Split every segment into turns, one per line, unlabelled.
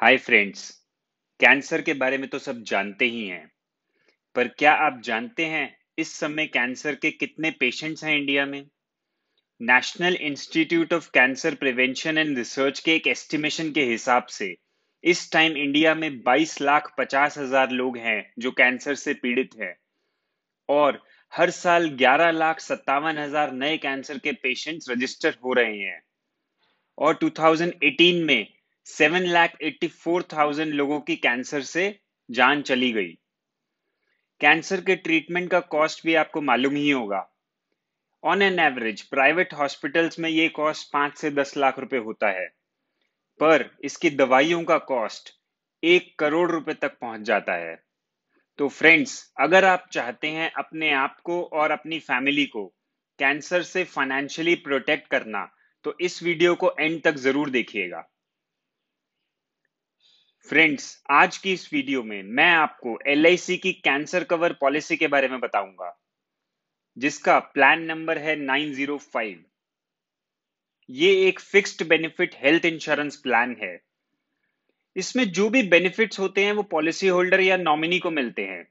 hi friends cancer के बारे में तो सब जानते ही हैं पर क्या आप जानते हैं इस समय कैंसर के कितने पेशेंट्स हैं इंडिया में national institute of cancer prevention and research के एक एस्टिमेशन के हिसाब से इस टाइम इंडिया में 22 लाख पचास हजार लोग हैं जो कैंसर से पीड़ित हैं और हर साल ग्यारह लाख सत्तावन हजार नए कैंसर के पेशेंट्स रजिस्टर हो रहे हैं और 2018 में seven lakh eighty four thousand लोगों की कैंसर से जान चली गई कैंसर के ट्रीटमेंट का कॉस्ट भी आपको मालूम ही होगा on an average private hospitals में ये कॉस्ट पांच से दस लाख रुपए होता है पर इसकी दवाइयों का कॉस्ट एक करोड़ रुपए तक पहुंच जाता है तो फ्रेंड्स अगर आप चाहते हैं अपने आप को और अपनी फैमिली को कैंसर से फाइनेंशियली प्रोटेक्ट करना तो इस वीडियो को एंड तक जरूर देखिएगा फ्रेंड्स आज की इस वीडियो में मैं आपको एल की कैंसर कवर पॉलिसी के बारे में बताऊंगा जिसका प्लान नंबर है 905 ये एक fixed benefit health insurance plan है इसमें जो भी बेनिफिट्स होते हैं वो पॉलिसी होल्डर या नॉमिनी को मिलते हैं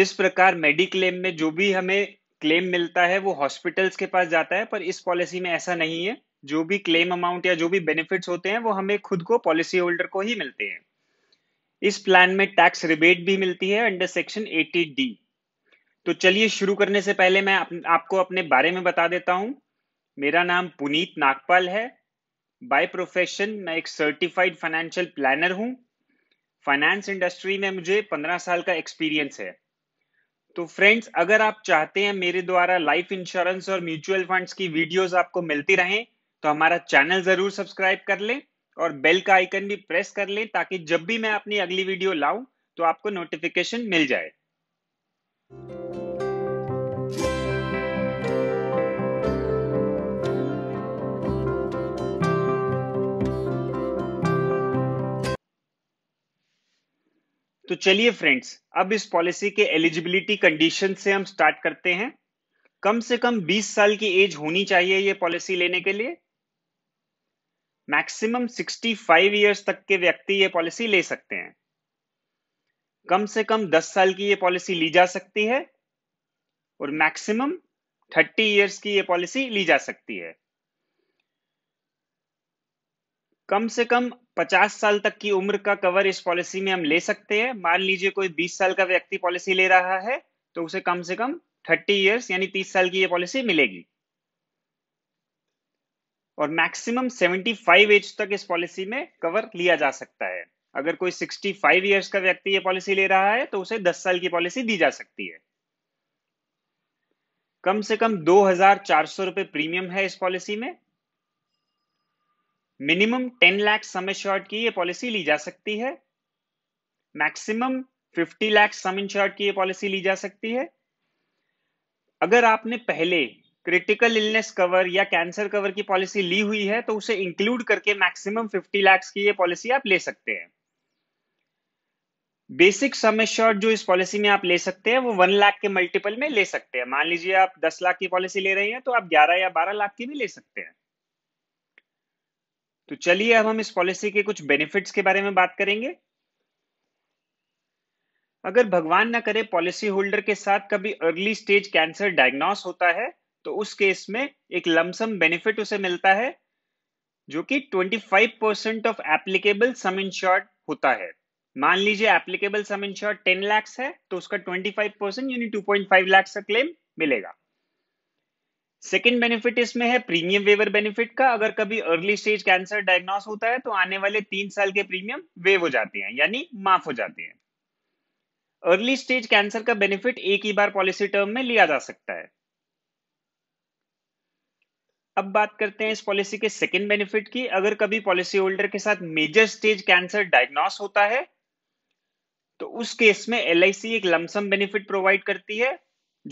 जिस प्रकार मेडिक्लेम में जो भी हमें क्लेम मिलता है वो हॉस्पिटल्स के पास जाता है पर इस पॉलिसी में ऐसा नहीं है जो भी क्लेम अमाउंट या जो भी बेनिफिट्स होते हैं वो हमें खुद को पॉलिसी होल्डर को ही मिलते हैं इस प्लान में टैक्स रिबेट भी मिलती है अंडर सेक्शन एटी डी तो चलिए शुरू करने से पहले मैं आप, आपको अपने बारे में बता देता हूँ मेरा नाम पुनीत नागपाल है बाय प्रोफेशन मैं एक सर्टिफाइड फाइनेंशियल प्लानर हूँ फाइनेंस इंडस्ट्री में मुझे 15 साल का एक्सपीरियंस है तो फ्रेंड्स अगर आप चाहते हैं मेरे द्वारा लाइफ इंश्योरेंस और म्यूचुअल फंड्स की वीडियोस आपको मिलती रहें तो हमारा चैनल जरूर सब्सक्राइब कर लें और बेल का आइकन भी प्रेस कर लें ताकि जब भी मैं अपनी अगली वीडियो लाऊं तो आपको नोटिफिकेशन मिल जाए तो चलिए फ्रेंड्स अब इस पॉलिसी के एलिजिबिलिटी कंडीशन से हम स्टार्ट करते हैं कम से कम 20 साल की एज होनी चाहिए ये पॉलिसी लेने के लिए मैक्सिमम 65 इयर्स तक के व्यक्ति ये पॉलिसी ले सकते हैं कम से कम 10 साल की ये पॉलिसी ली जा सकती है और मैक्सिमम 30 इयर्स की ये पॉलिसी ली जा सकती है कम से कम 50 साल तक की उम्र का कवर इस पॉलिसी में हम ले सकते हैं मान लीजिए कोई 20 साल का व्यक्ति पॉलिसी ले रहा है तो उसे कम से कम 30 इयर्स यानी 30 साल की ये पॉलिसी मिलेगी और मैक्सिमम 75 एज तक इस पॉलिसी में कवर लिया जा सकता है अगर कोई 65 ईयर्स का व्यक्ति ये पॉलिसी ले रहा है तो उसे 10 साल की पॉलिसी दी जा सकती है कम से कम दो हजार रुपए प्रीमियम है इस पॉलिसी में मिनिमम 10 लाख सम इंश्योर्ड की ये पॉलिसी ली जा सकती है मैक्सिमम 50 लाख सम इंश्योर्ड की ये पॉलिसी ली जा सकती है अगर आपने पहले क्रिटिकल इलनेस कवर या कैंसर कवर की पॉलिसी ली हुई है तो उसे इंक्लूड करके मैक्सिमम 50 लाख की ये पॉलिसी आप ले सकते हैं बेसिक सम एश्योर्ड जो इस पॉलिसी में आप ले सकते हैं वो वन लाख के मल्टीपल में ले सकते हैं मान लीजिए आप दस लाख की पॉलिसी ले रहे हैं तो आप ग्यारह या बारह लाख की भी ले सकते हैं तो चलिए अब हम इस पॉलिसी के कुछ बेनिफिट्स के बारे में बात करेंगे अगर भगवान ना करे पॉलिसी होल्डर के साथ कभी अर्ली स्टेज कैंसर डायग्नोस होता है तो उस केस में एक लमसम बेनिफिट उसे मिलता है जो कि 25 percent of applicable sum insured होता है मान लीजिए एप्लीकेबल सम इंश्योर्ड 10 लाख है तो उसका 25 परसेंट यानी 2.5 लाख का क्लेम मिलेगा सेकेंड बेनिफिट इसमें है प्रीमियम वेवर बेनिफिट का अगर कभी अर्ली स्टेज कैंसर डायग्नोस होता है तो आने वाले तीन साल के प्रीमियम वेव हो जाते हैं यानी माफ हो जाते हैं अर्ली स्टेज कैंसर का बेनिफिट एक ही बार पॉलिसी टर्म में लिया जा सकता है अब बात करते हैं इस पॉलिसी के सेकेंड बेनिफिट की अगर कभी पॉलिसी होल्डर के साथ मेजर स्टेज कैंसर डायग्नोस होता है तो उस केस में एल एक लमसम बेनिफिट प्रोवाइड करती है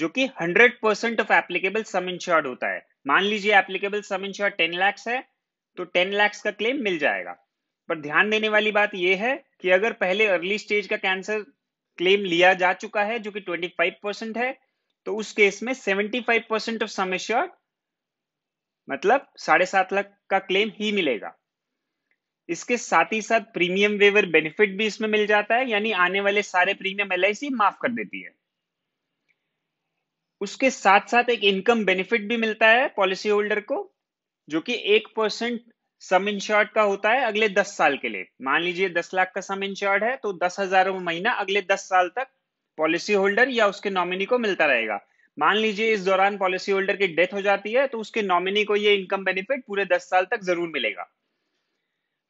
जो कि 100 ऑफ एप्लीकेबल सम इंश्योर्ड होता है मान लीजिए एप्लीकेबल सम इंश्योर्ड 10 लाख है तो 10 लाख का क्लेम मिल जाएगा पर ध्यान देने वाली बात यह है कि अगर पहले अर्ली स्टेज का कैंसर क्लेम लिया जा चुका है जो कि 25 है तो उस केस में 75 ऑफ सम इंश्योर्ड मतलब साढ़े सात लाख का क्लेम ही मिलेगा इसके साथ ही साथ प्रीमियम वेवर बेनिफिट भी इसमें मिल जाता है यानी आने वाले सारे प्रीमियम एल माफ कर देती है उसके साथ साथ एक इनकम बेनिफिट भी मिलता है पॉलिसी होल्डर को जो कि एक परसेंट सम इंश्योर्ड का होता है अगले दस साल के लिए मान लीजिए दस लाख का सम इंश्योर्ड है तो दस हजार महीना अगले दस साल तक पॉलिसी होल्डर या उसके नॉमिनी को मिलता रहेगा मान लीजिए इस दौरान पॉलिसी होल्डर की डेथ हो जाती है तो उसके नॉमिनी को ये इनकम बेनिफिट पूरे दस साल तक जरूर मिलेगा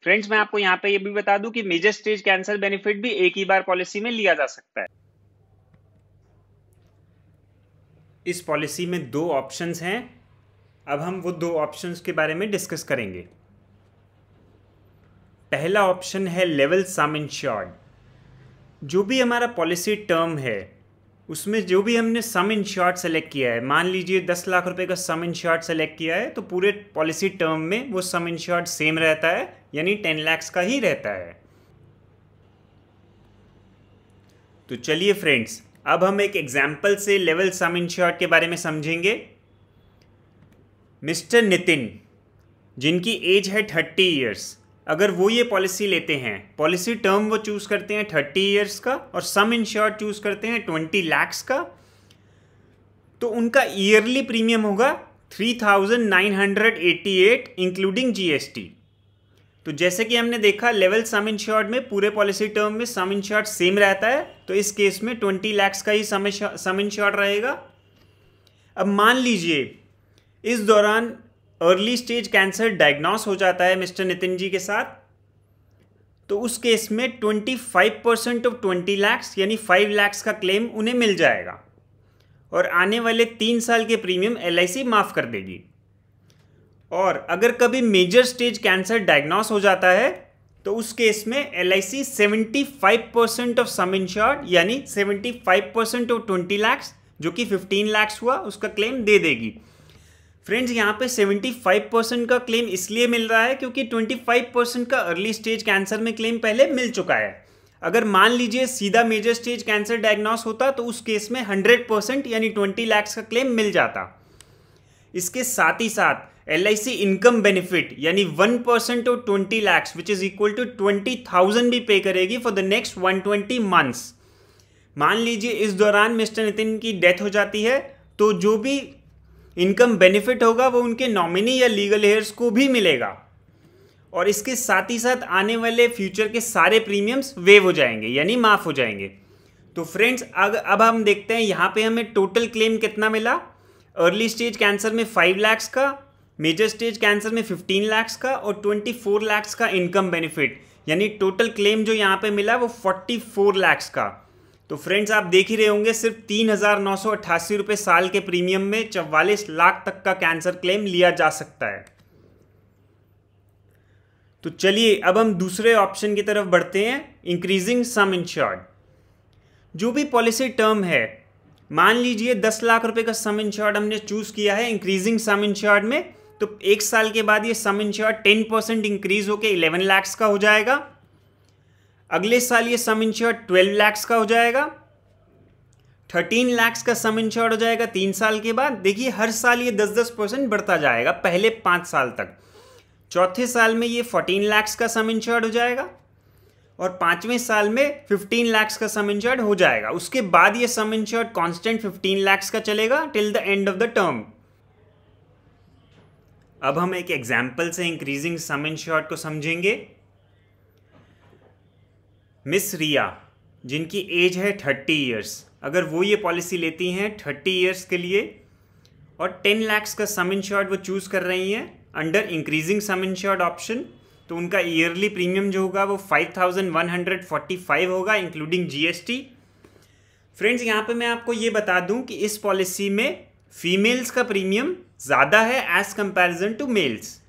फ्रेंड्स मैं आपको यहाँ पे ये भी बता दूं कि मेजर स्टेज कैंसर बेनिफिट भी एक ही बार पॉलिसी में लिया जा सकता है इस पॉलिसी में दो ऑप्शंस हैं अब हम वो दो ऑप्शंस के बारे में डिस्कस करेंगे पहला ऑप्शन है लेवल सम इंश्योर्ड जो भी हमारा पॉलिसी टर्म है उसमें जो भी हमने सम इन शॉर्ट सेलेक्ट किया है मान लीजिए दस लाख रुपए का सम इन शॉर्ट सेलेक्ट किया है तो पूरे पॉलिसी टर्म में वो सम इन शॉर्ट सेम रहता है यानी टेन लैक्स का ही रहता है तो चलिए फ्रेंड्स अब हम एक एग्जाम्पल से लेवल सम इन शॉर्ट के बारे में समझेंगे मिस्टर नितिन जिनकी एज है थर्टी ईयर्स अगर वो ये पॉलिसी लेते हैं पॉलिसी टर्म वो चूज़ करते हैं थर्टी ईयर्स का और सम इंश्योर चूज़ करते हैं ट्वेंटी लैक्स का तो उनका ईयरली प्रीमियम होगा three thousand nine hundred eighty eight including GST तो जैसे कि हमने देखा लेवल सम इंश्योर्ड में पूरे पॉलिसी टर्म में सम इंश्योर्ड सेम रहता है तो इस केस में ट्वेंटी लैक्स का ही सम इंश्योर्ड रहेगा अब मान लीजिए इस दौरान अर्ली स्टेज कैंसर डायग्नोस हो जाता है मिस्टर नितिन जी के साथ तो उस केस में 25 परसेंट ऑफ 20 लैक्स यानी 5 लैक्स का क्लेम उन्हें मिल जाएगा और आने वाले तीन साल के प्रीमियम एल माफ़ कर देगी और अगर कभी मेजर स्टेज कैंसर डायग्नोस हो जाता है तो उस केस में L I C seventy five percent of sum insured यानी seventy five percent of twenty lakhs जो कि फिफ्टीन लैक्स हुआ उसका क्लेम दे देगी फ्रेंड्स यहाँ पे 75 परसेंट का क्लेम इसलिए मिल रहा है क्योंकि 25 परसेंट का अर्ली स्टेज कैंसर में क्लेम पहले मिल चुका है अगर मान लीजिए सीधा मेजर स्टेज कैंसर डायग्नोस होता तो उस केस में 100 परसेंट यानी 20 लैक्स का क्लेम मिल जाता इसके साथ ही साथ एल इनकम बेनिफिट यानी 1 परसेंट और twenty lakhs which is equal to twenty भी पे करेगी for the next one months मान लीजिए इस दौरान मिस्टर नितिन की डेथ हो जाती है तो जो भी इनकम बेनिफिट होगा वो उनके नॉमिनी या लीगल हेयर्स को भी मिलेगा और इसके साथ ही साथ आने वाले फ्यूचर के सारे प्रीमियम्स वेव हो जाएंगे यानी माफ़ हो जाएंगे तो फ्रेंड्स अग अब हम देखते हैं यहाँ पे हमें टोटल क्लेम कितना मिला अर्ली स्टेज कैंसर में फाइव लैक्स का मेजर स्टेज कैंसर में फिफ्टीन लैक्स का और ट्वेंटी फोर लैक्स का इनकम बेनिफिट यानी टोटल क्लेम जो यहाँ पर मिला वो फोर्टी फोर लैक्स का तो फ्रेंड्स आप देख ही रहे होंगे सिर्फ तीन हज़ार नौ सौ अट्ठासी साल के प्रीमियम में चौवालीस लाख तक का कैंसर क्लेम लिया जा सकता है तो चलिए अब हम दूसरे ऑप्शन की तरफ बढ़ते हैं इंक्रीजिंग सम इंश्योर्ड जो भी पॉलिसी टर्म है मान लीजिए दस लाख रुपए का सम इंश्योर्ड हमने चूज़ किया है इंक्रीजिंग सम इंश्योर्ड में तो एक साल के बाद ये sum insured ten percent increase होकर इलेवन लैक्स का हो जाएगा अगले साल ये सम इंश्योर ट्वेल्व लैक्स का हो जाएगा थर्टीन लैक्स का सम इंश्योर हो जाएगा तीन साल के बाद देखिए हर साल ये दस दस परसेंट बढ़ता जाएगा पहले पाँच साल तक चौथे साल में ये फोर्टीन लैक्स का सम इंश्योर हो जाएगा और पाँचवें साल में फिफ्टीन लैक्स का सम इंश्योर हो जाएगा उसके बाद ये sum insure constant fifteen lakhs का चलेगा till the end of the term अब हम एक एग्जाम्पल से इंक्रीजिंग सम इंश्योर को समझेंगे मिस रिया जिनकी एज है थर्टी इयर्स अगर वो ये पॉलिसी लेती हैं थर्टी ईयर्स के लिए और टेन लैक्स का सम इंश्योर्ड वो चूज़ कर रही हैं under increasing sum insured option तो उनका ईयरली प्रीमियम जो होगा वो five thousand one hundred forty five होगा इंक्लूडिंग जीएसटी फ्रेंड्स यहाँ पे मैं आपको ये बता दूँ कि इस पॉलिसी में फीमेल्स का प्रीमियम ज़्यादा है एज़ कंपेरिजन टू मेल्स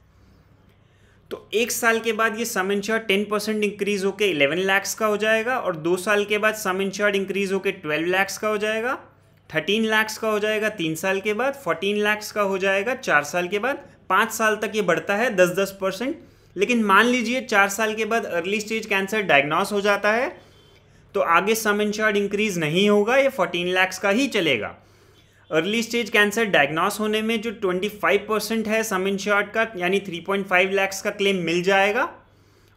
तो एक साल के बाद ये sum insured ten percent increase होकर इलेवन लैक्स का हो जाएगा और दो साल के बाद सम इंश्योर्ड इंक्रीज होकर ट्वेल्व लैक्स का हो जाएगा थर्टीन लैक्स का हो जाएगा तीन साल के बाद फोर्टीन लैक्स का हो जाएगा चार साल के बाद पाँच साल तक ये बढ़ता है दस दस परसेंट लेकिन मान लीजिए चार साल के बाद अर्ली स्टेज कैंसर डायग्नोस हो जाता है तो आगे सम इंश्योर्ड इंक्रीज नहीं होगा ये फोर्टीन लैक्स का ही चलेगा अर्ली स्टेज कैंसर डायग्नोस होने में जो 25 परसेंट है सम इंश्योर्ड का यानी 3.5 लैक्स का क्लेम मिल जाएगा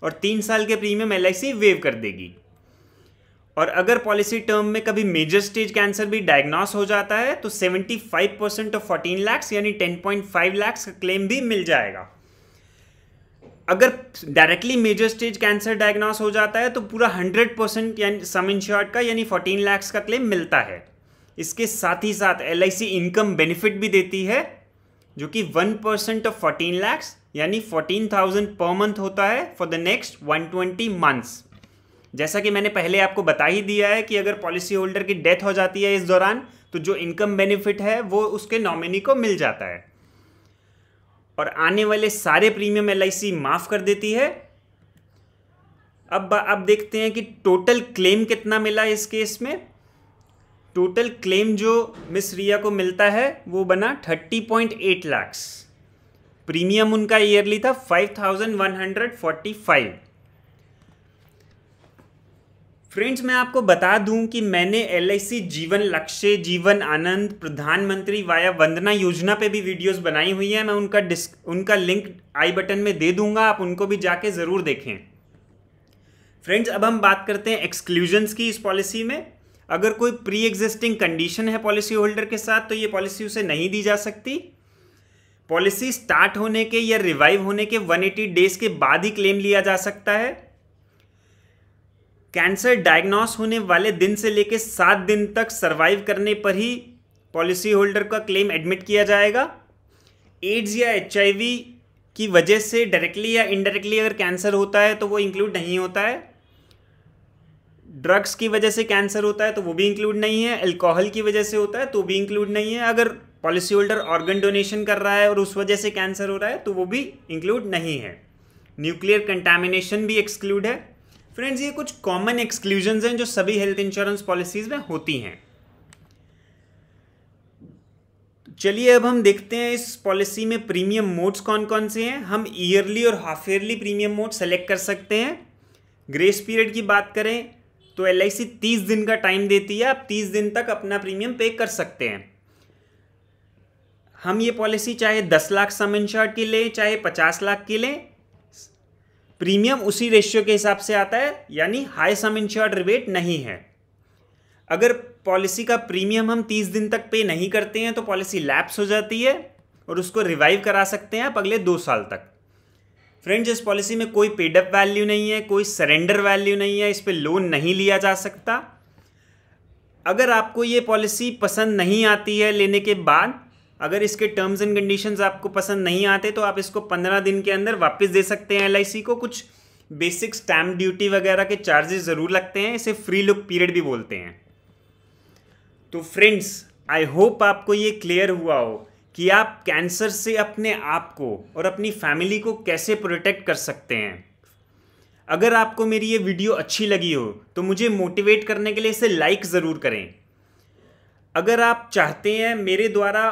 और तीन साल के प्रीमियम एल वेव कर देगी और अगर पॉलिसी टर्म में कभी मेजर स्टेज कैंसर भी डायग्नोस हो जाता है तो 75 परसेंट ऑफ फोर्टीन लैक्स यानी 10.5 लैक्स का क्लेम भी मिल जाएगा अगर directly major stage cancer diagnose हो जाता है तो पूरा 100 परसेंट यानी सम इंश्योर्ड का यानी 14 लैक्स का क्लेम मिलता है इसके साथ ही साथ एल इनकम बेनिफिट भी देती है जो कि one percent of fourteen lakhs यानी फोर्टीन थाउजेंड पर मंथ होता है for the next one twenty months जैसा कि मैंने पहले आपको बता ही दिया है कि अगर पॉलिसी होल्डर की डेथ हो जाती है इस दौरान तो जो इनकम बेनिफिट है वो उसके नॉमिनी को मिल जाता है और आने वाले सारे प्रीमियम एल माफ़ कर देती है अब अब देखते हैं कि टोटल क्लेम कितना मिला इस केस में टोटल क्लेम जो मिस रिया को मिलता है वो बना thirty point eight lakhs premium उनका ईयरली था five thousand one hundred forty five friends मैं आपको बता दूं कि मैंने एल जीवन लक्ष्य जीवन आनंद प्रधानमंत्री वाया वंदना योजना पे भी वीडियोस बनाई हुई है मैं उनका डिस्क उनका लिंक आई बटन में दे दूंगा आप उनको भी जाके ज़रूर देखें फ्रेंड्स अब हम बात करते हैं एक्सक्लूजन्स की इस पॉलिसी में अगर कोई प्री एग्जिस्टिंग कंडीशन है पॉलिसी होल्डर के साथ तो ये पॉलिसी उसे नहीं दी जा सकती पॉलिसी स्टार्ट होने के या रिवाइव होने के 180 डेज के बाद ही क्लेम लिया जा सकता है कैंसर डायग्नोस होने वाले दिन से लेकर सात दिन तक सर्वाइव करने पर ही पॉलिसी होल्डर का क्लेम एडमिट किया जाएगा एड्स या एच की वजह से डायरेक्टली या इनडायरेक्टली अगर कैंसर होता है तो वो इंक्लूड नहीं होता है ड्रग्स की वजह से कैंसर होता है तो वो भी इंक्लूड नहीं है अल्कोहल की वजह से होता है तो भी इंक्लूड नहीं है अगर पॉलिसी होल्डर ऑर्गन डोनेशन कर रहा है और उस वजह से कैंसर हो रहा है तो वो भी इंक्लूड नहीं है न्यूक्लियर कंटामिनेशन भी एक्सक्लूड है फ्रेंड्स ये कुछ कॉमन एक्सक्लूजन हैं जो सभी हेल्थ इंश्योरेंस पॉलिसीज में होती हैं चलिए अब हम देखते हैं इस पॉलिसी में प्रीमियम मोड्स कौन कौन से हैं हम ईयरली और half yearly premium mode select कर सकते हैं ग्रेस पीरियड की बात करें तो एल आई सी तीस दिन का टाइम देती है आप तीस दिन तक अपना प्रीमियम पे कर सकते हैं हम ये पॉलिसी चाहे दस लाख सम इंश्योर्ड की लें चाहे पचास लाख की लें प्रीमियम उसी रेशियो के हिसाब से आता है यानी हाई सम इंश्योर्ड रिबेट नहीं है अगर पॉलिसी का प्रीमियम हम तीस दिन तक पे नहीं करते हैं तो पॉलिसी लैप्स हो जाती है और उसको रिवाइव करा सकते हैं आप अगले दो साल तक फ्रेंड्स इस पॉलिसी में कोई पेडअप वैल्यू नहीं है कोई सरेंडर वैल्यू नहीं है इस पर लोन नहीं लिया जा सकता अगर आपको ये पॉलिसी पसंद नहीं आती है लेने के बाद अगर इसके टर्म्स एंड कंडीशंस आपको पसंद नहीं आते तो आप इसको पंद्रह दिन के अंदर वापस दे सकते हैं एल को कुछ बेसिक स्टैम्प ड्यूटी वगैरह के चार्जेस ज़रूर लगते हैं इसे फ्री लुक पीरियड भी बोलते हैं तो फ्रेंड्स आई होप आपको ये क्लियर हुआ हो कि आप कैंसर से अपने आप को और अपनी फैमिली को कैसे प्रोटेक्ट कर सकते हैं अगर आपको मेरी ये वीडियो अच्छी लगी हो तो मुझे मोटिवेट करने के लिए इसे लाइक ज़रूर करें अगर आप चाहते हैं मेरे द्वारा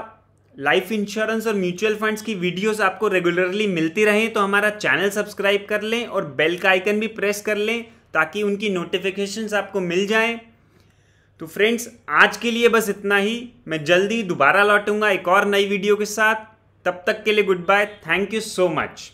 लाइफ इंश्योरेंस और म्यूचुअल फंड्स की वीडियोस आपको रेगुलरली मिलती रहें तो हमारा चैनल सब्सक्राइब कर लें और बेल का आइकन भी प्रेस कर लें ताकि उनकी नोटिफिकेशंस आपको मिल जाएं तो फ्रेंड्स आज के लिए बस इतना ही मैं जल्दी दोबारा लौटूंगा एक और नई वीडियो के साथ तब तक के लिए goodbye thank you so much